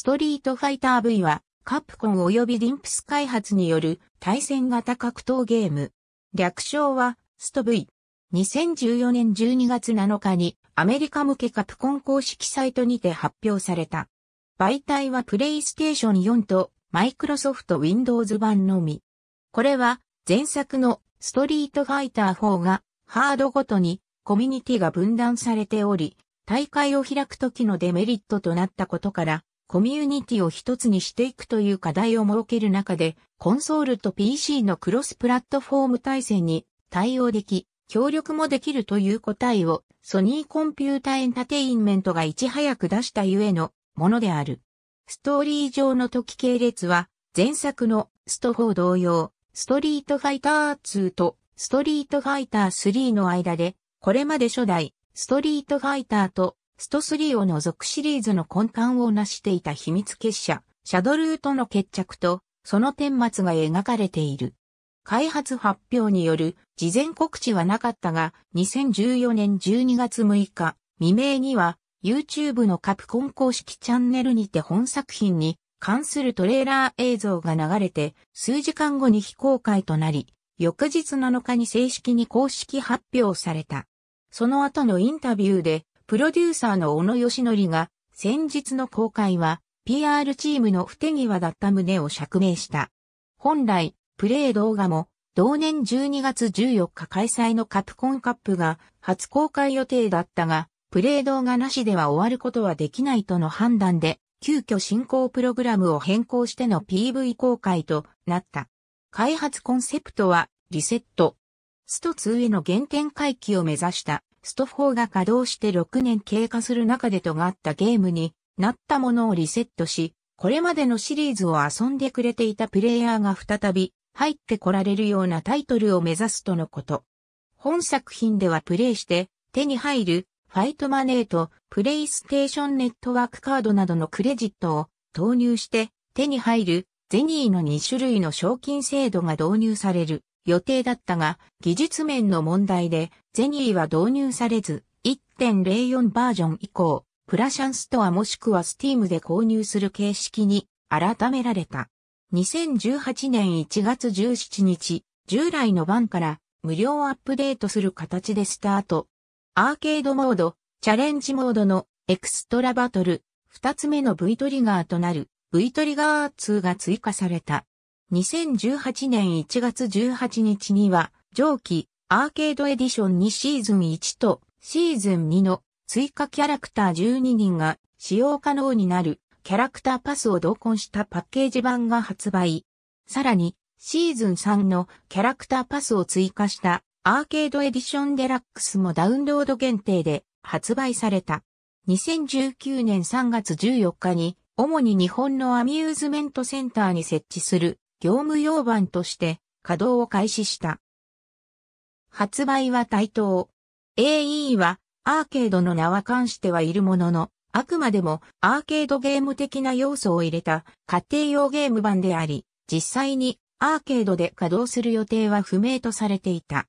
ストリートファイター V は、カプコン及びディンプス開発による対戦型格闘ゲーム。略称は、スト V。2014年12月7日に、アメリカ向けカプコン公式サイトにて発表された。媒体はプレイステーション4と、マイクロソフト Windows 版のみ。これは、前作のストリートファイター4が、ハードごとに、コミュニティが分断されており、大会を開く時のデメリットとなったことから、コミュニティを一つにしていくという課題を設ける中で、コンソールと PC のクロスプラットフォーム体制に対応でき、協力もできるという答えをソニーコンピュータエンタテインメントがいち早く出したゆえのものである。ストーリー上の時系列は前作のスト4同様、ストリートファイター2とストリートファイター3の間で、これまで初代ストリートファイターとスト3を除くシリーズの根幹を成していた秘密結社、シャドルートの決着と、その顛末が描かれている。開発発表による事前告知はなかったが、2014年12月6日未明には、YouTube のカプコン公式チャンネルにて本作品に関するトレーラー映像が流れて、数時間後に非公開となり、翌日7日に正式に公式発表された。その後のインタビューで、プロデューサーの小野義則が、先日の公開は、PR チームの不手際だった旨を釈明した。本来、プレイ動画も、同年12月14日開催のカプコンカップが初公開予定だったが、プレイ動画なしでは終わることはできないとの判断で、急遽進行プログラムを変更しての PV 公開となった。開発コンセプトはリセット。スト2への原点回帰を目指した。スト4が稼働して6年経過する中でとがったゲームになったものをリセットし、これまでのシリーズを遊んでくれていたプレイヤーが再び入ってこられるようなタイトルを目指すとのこと。本作品ではプレイして手に入るファイトマネーとプレイステーションネットワークカードなどのクレジットを投入して手に入るゼニーの2種類の賞金制度が導入される。予定だったが、技術面の問題で、ゼニーは導入されず、1.04バージョン以降、プラシャンストアもしくは Steam で購入する形式に改められた。2018年1月17日、従来の版から無料アップデートする形でスタート。アーケードモード、チャレンジモードのエクストラバトル、二つ目の V トリガーとなる V トリガー2が追加された。2018年1月18日には、上記アーケードエディションにシーズン1とシーズン2の追加キャラクター12人が使用可能になるキャラクターパスを同梱したパッケージ版が発売。さらに、シーズン3のキャラクターパスを追加したアーケードエディションデラックスもダウンロード限定で発売された。2019年3月14日に主に日本のアミューズメントセンターに設置する業務用版として稼働を開始した。発売は対等。AE はアーケードの名は関してはいるものの、あくまでもアーケードゲーム的な要素を入れた家庭用ゲーム版であり、実際にアーケードで稼働する予定は不明とされていた。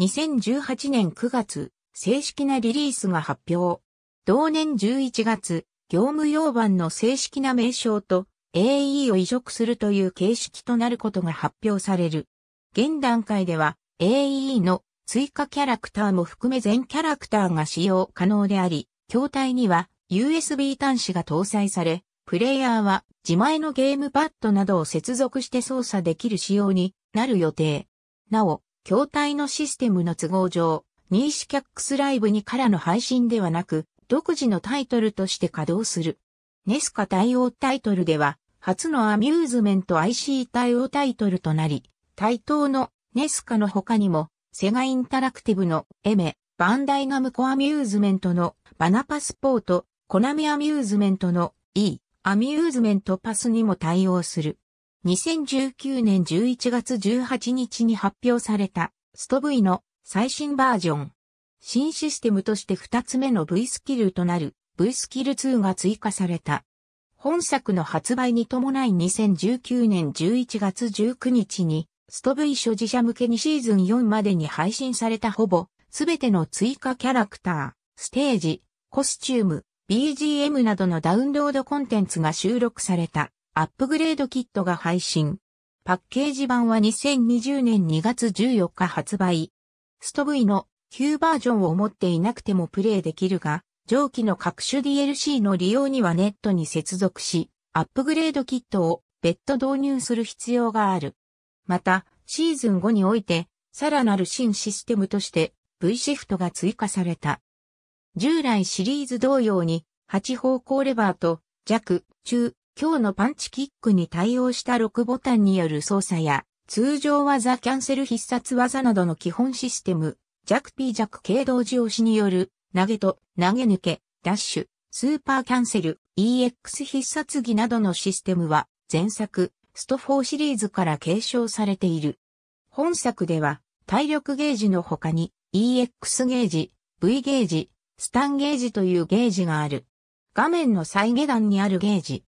2018年9月、正式なリリースが発表。同年11月、業務用版の正式な名称と AE を移植するという形式となることが発表される。現段階では AE の追加キャラクターも含め全キャラクターが使用可能であり、筐体には USB 端子が搭載され、プレイヤーは自前のゲームパッドなどを接続して操作できる仕様になる予定。なお、筐体のシステムの都合上、ニーシキャックスライブにからの配信ではなく、独自のタイトルとして稼働する。ネスカ対応タイトルでは、初のアミューズメント IC 対応タイトルとなり、対等のネスカの他にも、セガインタラクティブのエメ、バンダイガムコアミューズメントのバナパスポート、コナミアミューズメントの E、アミューズメントパスにも対応する。2019年11月18日に発表された、スト V の最新バージョン。新システムとして2つ目の V スキルとなる V スキル2が追加された。本作の発売に伴い2019年11月19日に、スト V 所持者向けにシーズン4までに配信されたほぼ、すべての追加キャラクター、ステージ、コスチューム、BGM などのダウンロードコンテンツが収録された、アップグレードキットが配信。パッケージ版は2020年2月14日発売。スト V の旧バージョンを持っていなくてもプレイできるが、上記の各種 DLC の利用にはネットに接続し、アップグレードキットを別途導入する必要がある。また、シーズン5において、さらなる新システムとして V シフトが追加された。従来シリーズ同様に、8方向レバーと弱、中、強のパンチキックに対応した6ボタンによる操作や、通常技キャンセル必殺技などの基本システム、弱 P 弱軽同時押しによる投げと、投げ抜け、ダッシュ、スーパーキャンセル、EX 必殺技などのシステムは、前作、スト4シリーズから継承されている。本作では、体力ゲージの他に、EX ゲージ、V ゲージ、スタンゲージというゲージがある。画面の最下段にあるゲージ。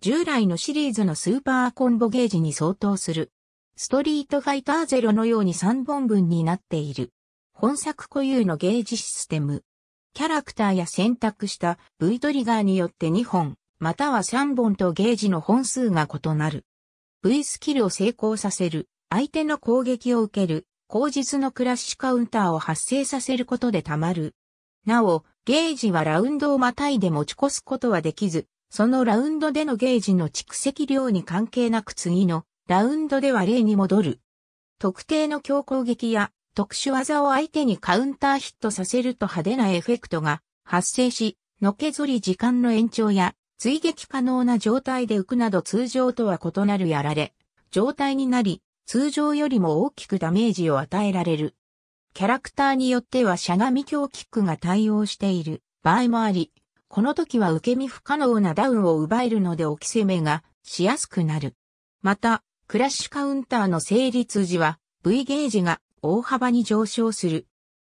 従来のシリーズのスーパーコンボゲージに相当する。ストリートファイターゼロのように3本分になっている。本作固有のゲージシステム。キャラクターや選択した V トリガーによって2本、または3本とゲージの本数が異なる。V スキルを成功させる、相手の攻撃を受ける、口実のクラッシュカウンターを発生させることで溜まる。なお、ゲージはラウンドをまたいで持ち越すことはできず、そのラウンドでのゲージの蓄積量に関係なく次のラウンドでは例に戻る。特定の強攻撃や特殊技を相手にカウンターヒットさせると派手なエフェクトが発生し、のけぞり時間の延長や追撃可能な状態で浮くなど通常とは異なるやられ、状態になり、通常よりも大きくダメージを与えられる。キャラクターによってはしゃがみ強キックが対応している場合もあり、この時は受け身不可能なダウンを奪えるので置き攻めがしやすくなる。また、クラッシュカウンターの成立時は V ゲージが大幅に上昇する。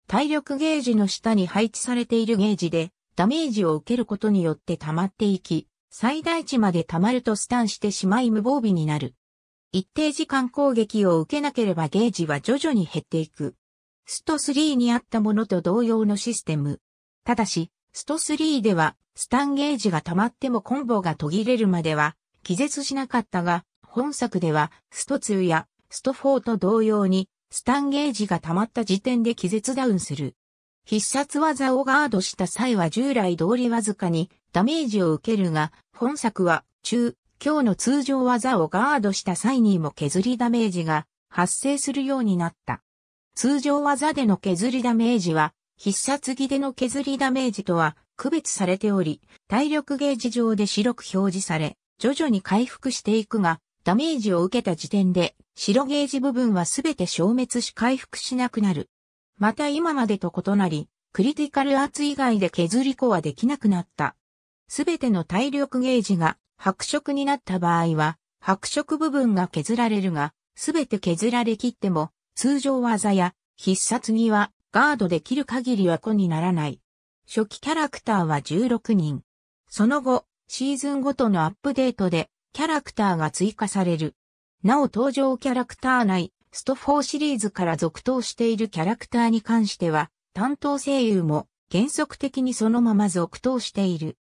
体力ゲージの下に配置されているゲージでダメージを受けることによって溜まっていき、最大値まで溜まるとスタンしてしまい無防備になる。一定時間攻撃を受けなければゲージは徐々に減っていく。スト3にあったものと同様のシステム。ただし、スト3では、スタンゲージが溜まってもコンボが途切れるまでは、気絶しなかったが、本作では、スト2やスト4と同様に、スタンゲージが溜まった時点で気絶ダウンする。必殺技をガードした際は従来通りわずかにダメージを受けるが、本作は中、今日の通常技をガードした際にも削りダメージが発生するようになった。通常技での削りダメージは、必殺技での削りダメージとは区別されており、体力ゲージ上で白く表示され、徐々に回復していくが、ダメージを受けた時点で、白ゲージ部分はすべて消滅し回復しなくなる。また今までと異なり、クリティカルアーツ以外で削り子はできなくなった。すべての体力ゲージが白色になった場合は、白色部分が削られるが、すべて削られきっても、通常技や必殺技はガードできる限りは子にならない。初期キャラクターは16人。その後、シーズンごとのアップデートでキャラクターが追加される。なお登場キャラクター内、スト4シリーズから続投しているキャラクターに関しては、担当声優も原則的にそのまま続投している。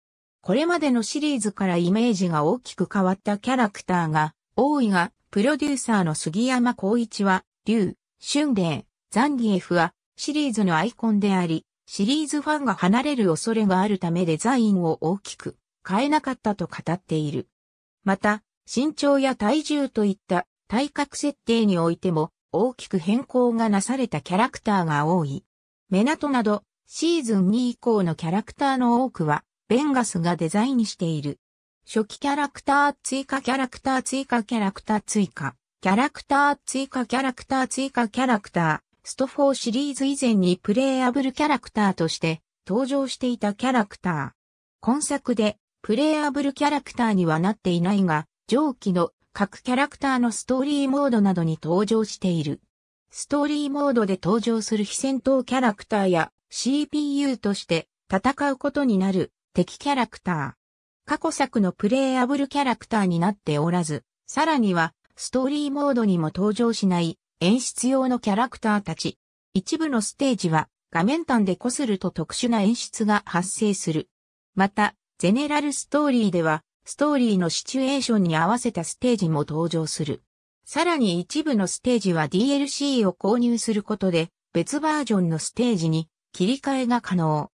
これまでのシリーズからイメージが大きく変わったキャラクターが多いが、プロデューサーの杉山光一は、竜、春麗、ザンギエフはシリーズのアイコンであり、シリーズファンが離れる恐れがあるためデザインを大きく変えなかったと語っている。また、身長や体重といった体格設定においても大きく変更がなされたキャラクターが多い。メナトなど、シーズン2以降のキャラクターの多くは、ベンガスがデザインしている。初期キャラクター追加キャラクター追加キャラクター追加。キャラクター追加キャラクター追加キャラクター。スト4シリーズ以前にプレイアブルキャラクターとして登場していたキャラクター。今作でプレイアブルキャラクターにはなっていないが、上記の各キャラクターのストーリーモードなどに登場している。ストーリーモードで登場する非戦闘キャラクターや CPU として戦うことになる敵キャラクター。過去作のプレイアブルキャラクターになっておらず、さらにはストーリーモードにも登場しない演出用のキャラクターたち。一部のステージは画面端でこすると特殊な演出が発生する。また、ゼネラルストーリーでは、ストーリーのシチュエーションに合わせたステージも登場する。さらに一部のステージは DLC を購入することで、別バージョンのステージに切り替えが可能。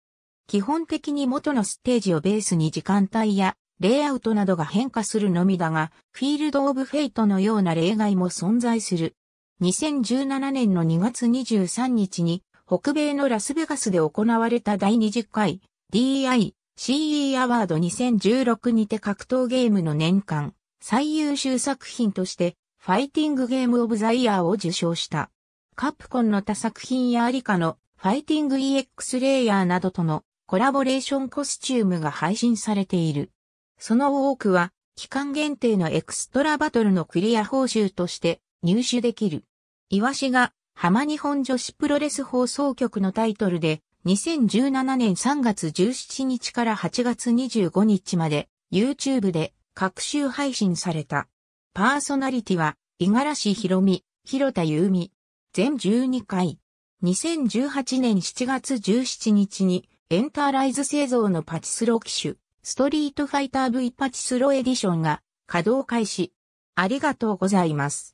基本的に元のステージをベースに時間帯やレイアウトなどが変化するのみだが、フィールド・オブ・フェイトのような例外も存在する。2017年の2月23日に北米のラスベガスで行われた第20回 DI CE アワード2016にて格闘ゲームの年間最優秀作品としてファイティングゲームオブザイヤーを受賞した。カプコンの他作品やアリカのファイティング EX レイヤーなどとのコラボレーションコスチュームが配信されている。その多くは期間限定のエクストラバトルのクリア報酬として入手できる。イワシが浜日本女子プロレス放送局のタイトルで2017年3月17日から8月25日まで YouTube で各週配信された。パーソナリティは、五十嵐博美、広田優美。全12回。2018年7月17日に、エンターライズ製造のパチスロ機種、ストリートファイター V パチスロエディションが稼働開始。ありがとうございます。